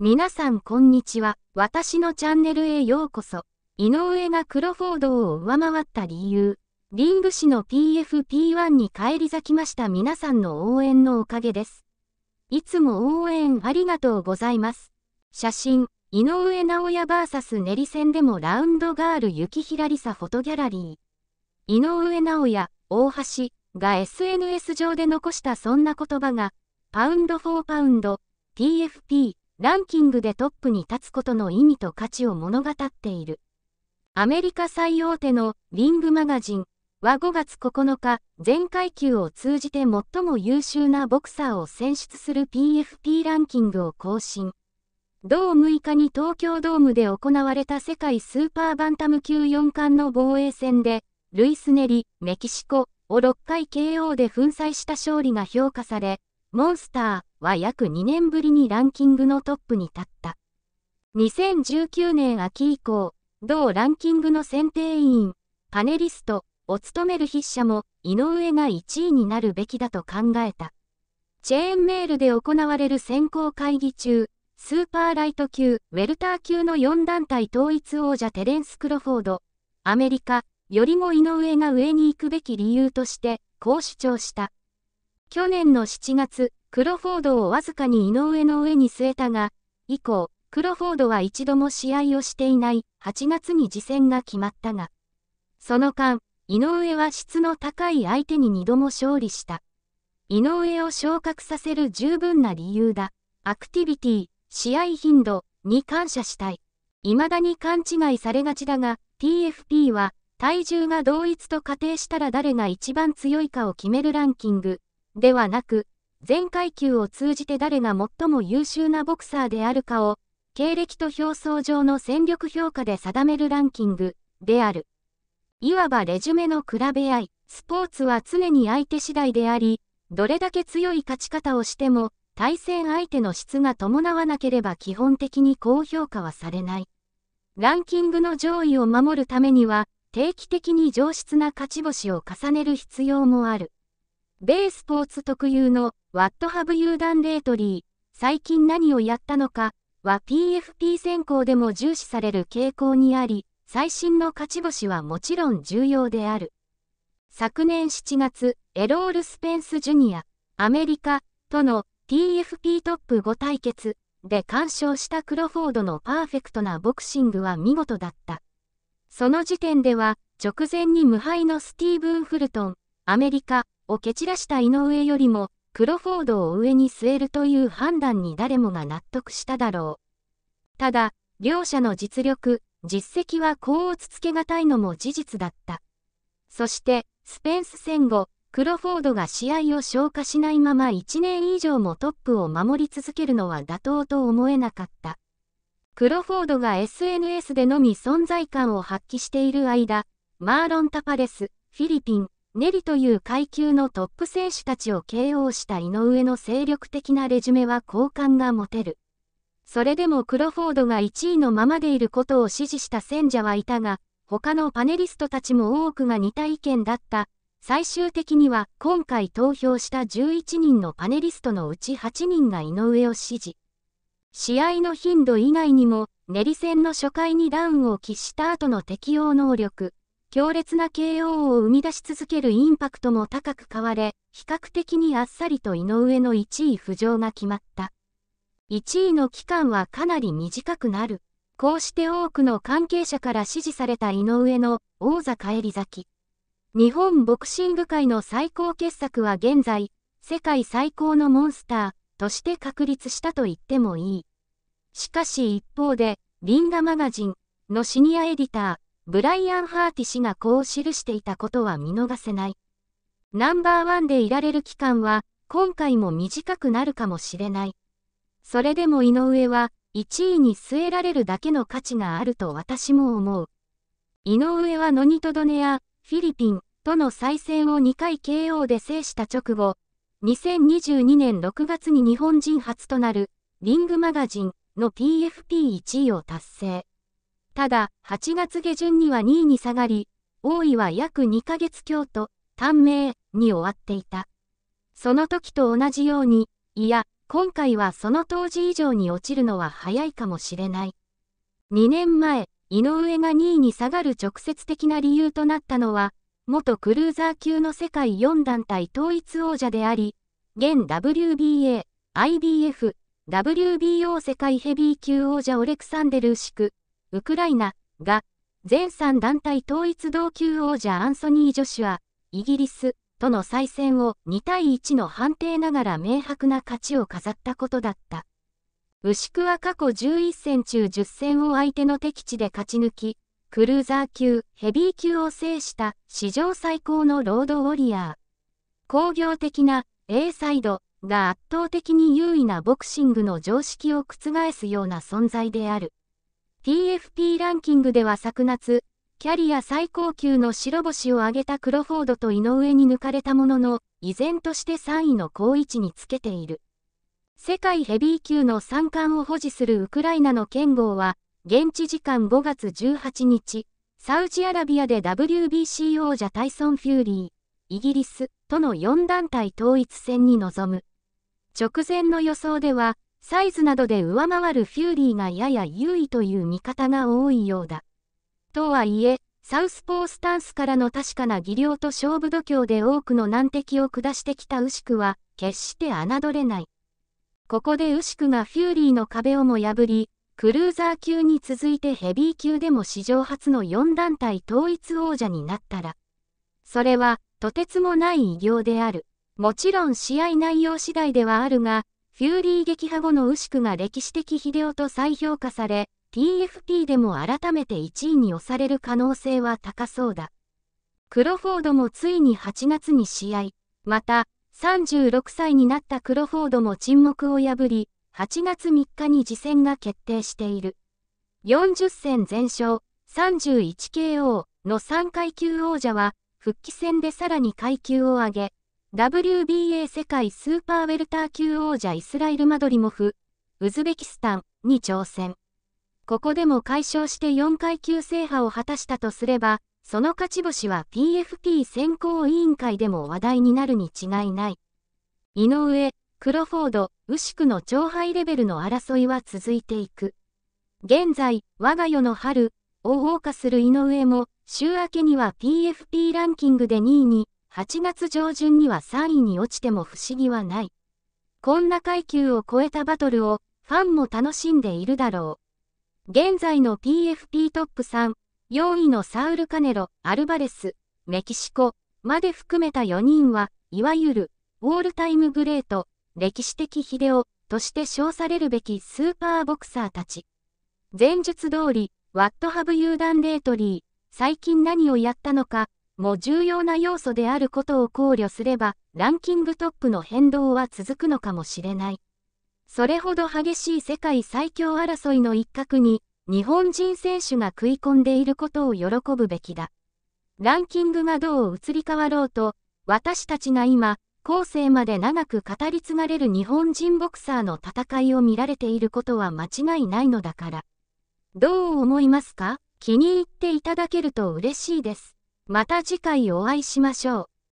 皆さんこんにちは。私のチャンネルへようこそ。井上がクロフォードを上回った理由。リング氏の PFP1 に返り咲きました皆さんの応援のおかげです。いつも応援ありがとうございます。写真、井上直也 VS 練り戦でもラウンドガール雪平り沙フォトギャラリー。井上直也、大橋が SNS 上で残したそんな言葉が、パウンドフォーパウンド、PFP、ランキングでトップに立つことの意味と価値を物語っている。アメリカ最大手のリングマガジンは5月9日、全階級を通じて最も優秀なボクサーを選出する PFP ランキングを更新。同6日に東京ドームで行われた世界スーパーバンタム級4冠の防衛戦で、ルイス・ネリ、メキシコを6回 KO で粉砕した勝利が評価され、モンスターは約2年ぶりにランキングのトップに立った。2019年秋以降、同ランキングの選定委員、パネリストを務める筆者も井上が1位になるべきだと考えた。チェーンメールで行われる選考会議中、スーパーライト級、ウェルター級の4団体統一王者テレンス・クロフォード、アメリカ、よりも井上が上に行くべき理由として、こう主張した。去年の7月、クロフォードをわずかに井上の上に据えたが、以降、クロフォードは一度も試合をしていない8月に次戦が決まったが、その間、井上は質の高い相手に2度も勝利した。井上を昇格させる十分な理由だ。アクティビティ、試合頻度に感謝したい。未だに勘違いされがちだが、TFP は体重が同一と仮定したら誰が一番強いかを決めるランキングではなく、全階級を通じて誰が最も優秀なボクサーであるかを、経歴と表層上の戦力評価で定めるランキングである。いわばレジュメの比べ合い、スポーツは常に相手次第であり、どれだけ強い勝ち方をしても、対戦相手の質が伴わなければ基本的に高評価はされない。ランキングの上位を守るためには、定期的に上質な勝ち星を重ねる必要もある。米スポーツ特有の What have you done lately? 最近何をやったのかは PFP 選考でも重視される傾向にあり、最新の勝ち星はもちろん重要である。昨年7月、エロール・スペンス・ジュニア、アメリカ、との TFP トップ5対決で完勝したクロフォードのパーフェクトなボクシングは見事だった。その時点では、直前に無敗のスティーブン・フルトン、アメリカ、を蹴散らした井上よりも、クロフォードを上に据えるという判断に誰もが納得しただろう。ただ、両者の実力、実績はこ甲乙つけがたいのも事実だった。そして、スペンス戦後、クロフォードが試合を消化しないまま1年以上もトップを守り続けるのは妥当と思えなかった。クロフォードが SNS でのみ存在感を発揮している間、マーロン・タパレス、フィリピン、ネリという階級のトップ選手たちを KO した井上の精力的なレジュメは好感が持てる。それでもクロフォードが1位のままでいることを支持した選者はいたが、他のパネリストたちも多くが似た意見だった。最終的には今回投票した11人のパネリストのうち8人が井上を支持。試合の頻度以外にも、練り戦の初回にダウンを喫した後の適応能力、強烈な KO を生み出し続けるインパクトも高く買われ、比較的にあっさりと井上の1位浮上が決まった。1位の期間はかなり短くなる。こうして多くの関係者から支持された井上の王座返り咲き。日本ボクシング界の最高傑作は現在、世界最高のモンスターとして確立したと言ってもいい。しかし一方で、リンガマガジンのシニアエディター、ブライアン・ハーティ氏がこう記していたことは見逃せない。ナンバーワンでいられる期間は、今回も短くなるかもしれない。それでも井上は、1位に据えられるだけの価値があると私も思う。井上はノニトドネア、フィリピンとの再戦を2回 KO で制した直後、2022年6月に日本人初となるリングマガジンの PFP1 位を達成。ただ、8月下旬には2位に下がり、王位は約2ヶ月強と、短命に終わっていた。その時と同じように、いや、今回はその当時以上に落ちるのは早いかもしれない。2年前、井上が2位に下がる直接的な理由となったのは、元クルーザー級の世界4団体統一王者であり、現 WBA、IBF、WBO 世界ヘビー級王者オレクサンデル・ーシク、ウクライナが、全3団体統一同級王者アンソニー・ジョシュア、イギリスとの再戦を2対1の判定ながら明白な勝ちを飾ったことだった。牛久は過去11戦中10戦を相手の敵地で勝ち抜き、クルーザー級、ヘビー級を制した史上最高のロードウォリアー。工業的な A サイドが圧倒的に優位なボクシングの常識を覆すような存在である。t f p ランキングでは昨夏、キャリア最高級の白星を挙げたクロフォードと井上に抜かれたものの、依然として3位の好位置につけている。世界ヘビー級の三冠を保持するウクライナの剣豪は、現地時間5月18日、サウジアラビアで WBC 王者タイソン・フューリー、イギリスとの4団体統一戦に臨む。直前の予想では、サイズなどで上回るフューリーがやや優位という見方が多いようだ。とはいえ、サウスポースタンスからの確かな技量と勝負度胸で多くの難敵を下してきたウシクは、決して侮れない。ここでウシクがフューリーの壁をも破り、クルーザー級に続いてヘビー級でも史上初の4団体統一王者になったら、それはとてつもない偉業である。もちろん試合内容次第ではあるが、フューリー撃破後の牛久が歴史的秀夫と再評価され、TFP でも改めて1位に押される可能性は高そうだ。クロフォードもついに8月に試合。また、36歳になったクロフォードも沈黙を破り、8月3日に次戦が決定している。40戦全勝、31KO の3階級王者は、復帰戦でさらに階級を上げ、WBA 世界スーパーウェルター級王者イスラエル・マドリモフ、ウズベキスタンに挑戦。ここでも解消して4階級制覇を果たしたとすれば、その勝ち星は PFP 選考委員会でも話題になるに違いない。井上、クロフォード、ウシクの超ハイレベルの争いは続いていく。現在、我が世の春を謳歌する井上も、週明けには PFP ランキングで2位に、8月上旬には3位に落ちても不思議はない。こんな階級を超えたバトルをファンも楽しんでいるだろう。現在の PFP トップ3、4位のサウル・カネロ、アルバレス、メキシコまで含めた4人は、いわゆるオールタイムグレート、歴史的ヒデオとして称されるべきスーパーボクサーたち。前述通り、ワットハブ油断レートリー、最近何をやったのかも重要な要素であることを考慮すれば、ランキングトップの変動は続くのかもしれない。それほど激しい世界最強争いの一角に、日本人選手が食い込んでいることを喜ぶべきだ。ランキングがどう移り変わろうと、私たちが今、後世まで長く語り継がれる日本人ボクサーの戦いを見られていることは間違いないのだから。どう思いますか気に入っていただけると嬉しいです。また次回お会いしましょう。